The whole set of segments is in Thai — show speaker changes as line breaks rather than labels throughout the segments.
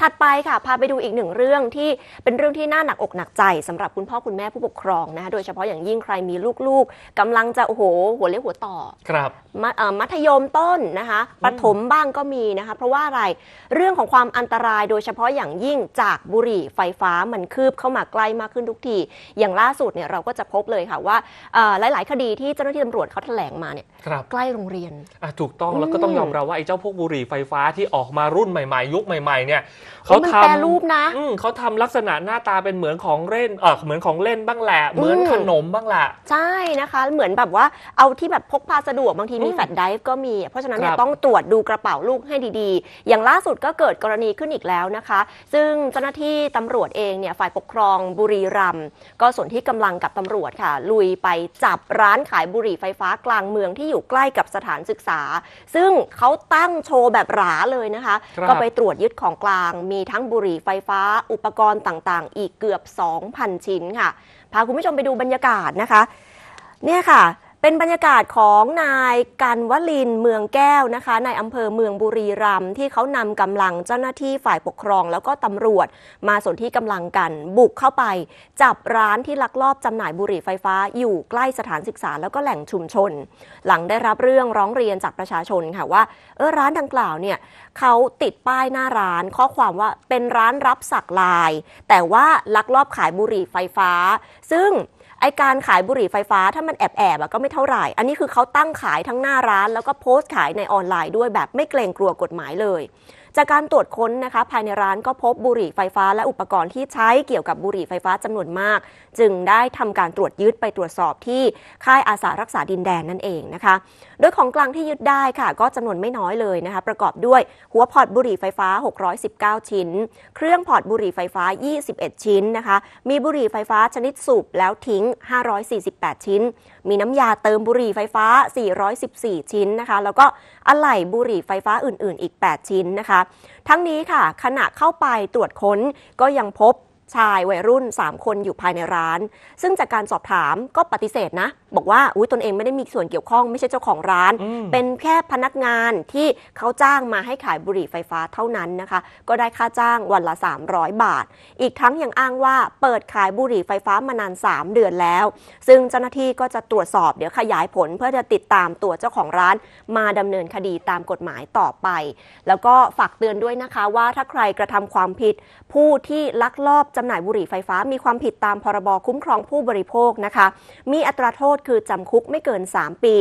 ถัดไปค่ะพาไปดูอีกหนึ่งเรื่องที่เป็นเรื่องที่น่าหนักอกหนักใจ สำหรับคุณพ่อคุณแม่ผู้ปกครองนะคะโดยเฉพาะอย่างยิ่งใครมีลูกๆ กำลังจะโอ้โหหัวเลี้ยวหัวต่อครับมัธยมต้นนะคะประถมบ้างก็มีนะคะเพราะว่าอะไรเรื่องของความอันตรายโดยเฉพาะอย่างยิ่งจากบุหรี่ไฟฟ้ามันคืบเข้ามาใกล้มากขึ้นทุกทีอย่างล่าสุดเนี่ยเราก็จะพบเลยค่ะว่าหลาย ๆคดีที่เจ้าหน้าที่ตำรวจเขาแถลงมาเนี่ยใกล้โรง
เรียนถูกต้องแล้วก็ต้องยอมรับว่าไอ้เจ้าพวกบุหรี่ไฟฟ้าที่ออกมารุ่นใหม่ๆยุคใหม่ๆเนี่ยเขาทำแปรรูปนะเขาทำลักษณะหน้าตาเป็นเหมือนของเล่นเออเหมือนของเล่นบ้างแหละ เหมือนขน
มบ้างแหละ ใช่นะคะ เหมือนแบบว่าเอาที่แบบพกพาสะดวกบางทีมีแฟลชไดฟ์ก็มีเพราะฉะนั้นเนี่ยต้องตรวจดูกระเป๋าลูกให้ดีๆ อย่างล่าสุดก็เกิดกรณีขึ้นอีกแล้วนะคะ ซึ่งเจ้าหน้าที่ตำรวจเองเนี่ยฝ่ายปกครองบุรีรัมย์ก็ส่วนที่กำลังกับตำรวจค่ะ ลุยไปจับร้านขายบุหรี่ไฟฟ้ากลางเมืองที่อยู่ใกล้กับสถานศึกษา ซึ่งเขาตั้งโชว์แบบหราเลยนะคะ ก็ไปตรวจยึดของกลางมีทั้งบุหรี่ไฟฟ้าอุปกรณ์ต่าง ๆ อีกเกือบ 2,000 ชิ้นค่ะ พาคุณผู้ชมไปดูบรรยากาศนะคะ เนี่ยค่ะเป็นบรรยากาศของนายกันวลินเมืองแก้วนะคะ ในอำเภอเมืองบุรีรัมย์ที่เขานำกำลังเจ้าหน้าที่ฝ่ายปกครอง แล้วก็ตำรวจมาสนที่กำลังกัน บุกเข้าไปจับร้านที่ลักลอบจำหน่ายบุหรี่ไฟฟ้า อยู่ใกล้สถานศึกษาแล้วก็แหล่งชุมชน หลังได้รับเรื่องร้องเรียนจากประชาชนค่ะว่าเออร้านดังกล่าวเนี่ยเขาติดป้ายหน้าร้านข้อความว่าเป็นร้านรับสักลาย แต่ว่าลักลอบขายบุหรี่ไฟฟ้า ซึ่งไอการขายบุหรี่ไฟฟ้าถ้ามันแอบแอบก็ไม่เท่าไหร่ อันนี้คือเขาตั้งขายทั้งหน้าร้านแล้วก็โพสต์ขายในออนไลน์ด้วยแบบ ไม่เกรงกลัวกฎหมายเลยจากการตรวจค้นนะคะภายในร้านก็พบบุหรี่ไฟฟ้าและอุปกรณ์ที่ใช้เกี่ยวกับบุหรี่ไฟฟ้าจำนวนมาก จึงได้ทำการตรวจยึดไปตรวจสอบที่ค่ายอาสารักษาดินแดนนั่นเองนะคะ โดยของกลางที่ยึดได้ค่ะ ก็จำนวนไม่น้อยเลยนะคะ ประกอบด้วย หัวพอร์ตบุหรี่ไฟฟ้า 619 ชิ้น เครื่องพอร์ตบุหรี่ไฟฟ้า 21 ชิ้นนะคะ มีบุหรี่ไฟฟ้าชนิดสูบแล้วทิ้ง 548 ชิ้น มีน้ำยาเติมบุหรี่ไฟฟ้า 414 ชิ้นนะคะ แล้วก็อะไหล่บุหรี่ไฟฟ้าอื่นๆอีก 8 ชิ้นนะคะทั้งนี้ค่ะ ขณะเข้าไปตรวจค้นก็ยังพบชายวัยรุ่น 3 คนอยู่ภายในร้าน ซึ่งจากการสอบถามก็ปฏิเสธนะ บอกว่าอุ้ยตนเองไม่ได้มีส่วนเกี่ยวข้อง ไม่ใช่เจ้าของร้าน เป็นแค่พนักงานที่เขาจ้างมาให้ขายบุหรี่ไฟฟ้าเท่านั้นนะคะ ก็ได้ค่าจ้างวันละ 300 บาท อีกทั้งยังอ้างว่าเปิดขายบุหรี่ไฟฟ้ามานาน 3 เดือนแล้ว ซึ่งเจ้าหน้าที่ก็จะตรวจสอบเดี๋ยวขยายผลเพื่อจะติดตามตัวเจ้าของร้าน มาดำเนินคดีตามกฎหมายต่อไป แล้วก็ฝากเตือนด้วยนะคะว่าถ้าใครกระทำความผิด ผู้ที่ลักลอบจำหน่ายบุหรี่ไฟฟ้ามีความผิดตามพรบคุ้มครองผู้บริโภคนะคะ มีอัตราโทษคือจำคุกไม่เกิน 3 ปี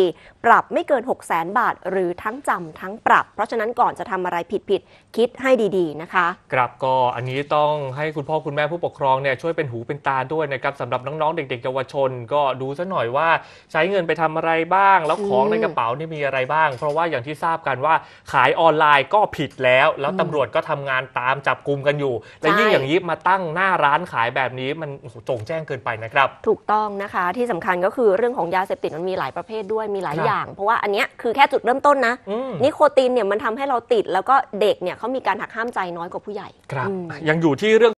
ปรับไม่เกิน6 0แสนบาท หรือทั้งจำทั้งปรับ เพราะฉะนั้นก่อนจะทำอะไรผิดผิดคิดให้ดีๆนะคะ
ครับก็อันนี้ต้องให้คุณพ่อ คุณแม่ผู้ปกครองเนี่ยช่วยเป็นหูเป็นตาด้วยนะครับสำหรับน้องๆ เด็ก ๆเยาวชน ก็ดูซะหน่อยว่าใช้เงินไปทำอะไรบ้าง แล้วของในกระเป๋านี่มีอะไรบ้าง เพราะว่าอย่างที่ทราบกันว่าขายออนไลน์ก็ผิดแล้ว แล้วตำรวจก็ทำงานตามจับกลุ่มกันอยู่และยิ่งอย่างนี้มาตั้งหน้าาร้านขายแบบนี้มันโจ่งแจ้งเกินไปนะครับ
ถูกต้องนะคะที่สำคัญก็คือเรื่องของยาเสพติดมันมีหลายประเภทด้วยมีหลายอย่างเพราะว่าอันนี้คือแค่จุดเริ่มต้นนะนิโคตินเนี่ยมันทำให้เราติด แล้วก็เด็กเนี่ยเขามีการหักห้ามใจน้อยกว่าผู้ใหญ่
ครับ ยังอยู่ที่เรื่อง